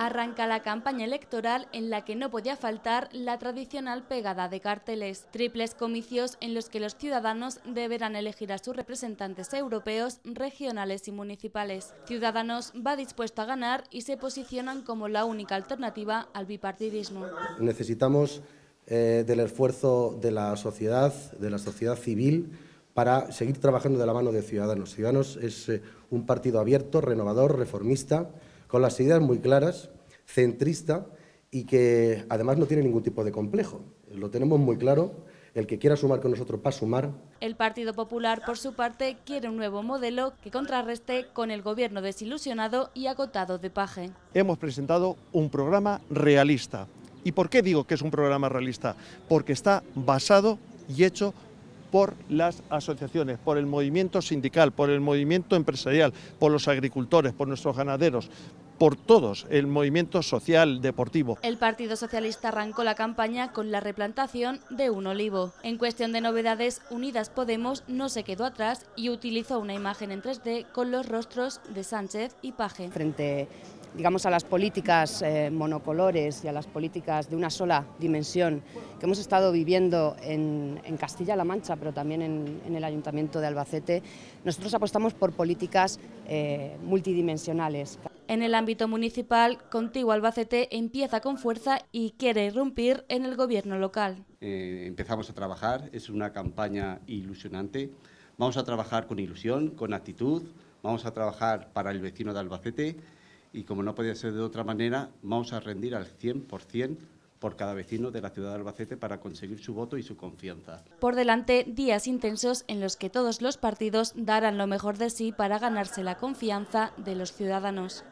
Arranca la campaña electoral en la que no podía faltar la tradicional pegada de carteles, triples comicios en los que los ciudadanos deberán elegir a sus representantes europeos, regionales y municipales. Ciudadanos va dispuesto a ganar y se posicionan como la única alternativa al bipartidismo. Necesitamos eh, del esfuerzo de la sociedad, de la sociedad civil, para seguir trabajando de la mano de Ciudadanos. Ciudadanos es eh, un partido abierto, renovador, reformista con las ideas muy claras, centrista y que además no tiene ningún tipo de complejo. Lo tenemos muy claro. El que quiera sumar con nosotros para sumar. El Partido Popular, por su parte, quiere un nuevo modelo que contrarreste con el gobierno desilusionado y agotado de Paje. Hemos presentado un programa realista. ¿Y por qué digo que es un programa realista? Porque está basado y hecho por las asociaciones, por el movimiento sindical, por el movimiento empresarial, por los agricultores, por nuestros ganaderos, por todos, el movimiento social deportivo. El Partido Socialista arrancó la campaña con la replantación de un olivo. En cuestión de novedades, Unidas Podemos no se quedó atrás y utilizó una imagen en 3D con los rostros de Sánchez y Paje. Frente digamos, a las políticas eh, monocolores y a las políticas de una sola dimensión que hemos estado viviendo en, Castilla-La Mancha, pero también en, el Ayuntamiento de Albacete, nosotros apostamos por políticas eh, multidimensionales. En el ámbito municipal, Contigo Albacete empieza con fuerza y quiere irrumpir en el gobierno local. Eh, empezamos a trabajar, es una campaña ilusionante. Vamos a trabajar con ilusión, con actitud, vamos a trabajar para el vecino de Albacete y como no podía ser de otra manera, vamos a rendir al 100% por cada vecino de la ciudad de Albacete para conseguir su voto y su confianza. Por delante, días intensos en los que todos los partidos darán lo mejor de sí para ganarse la confianza de los ciudadanos.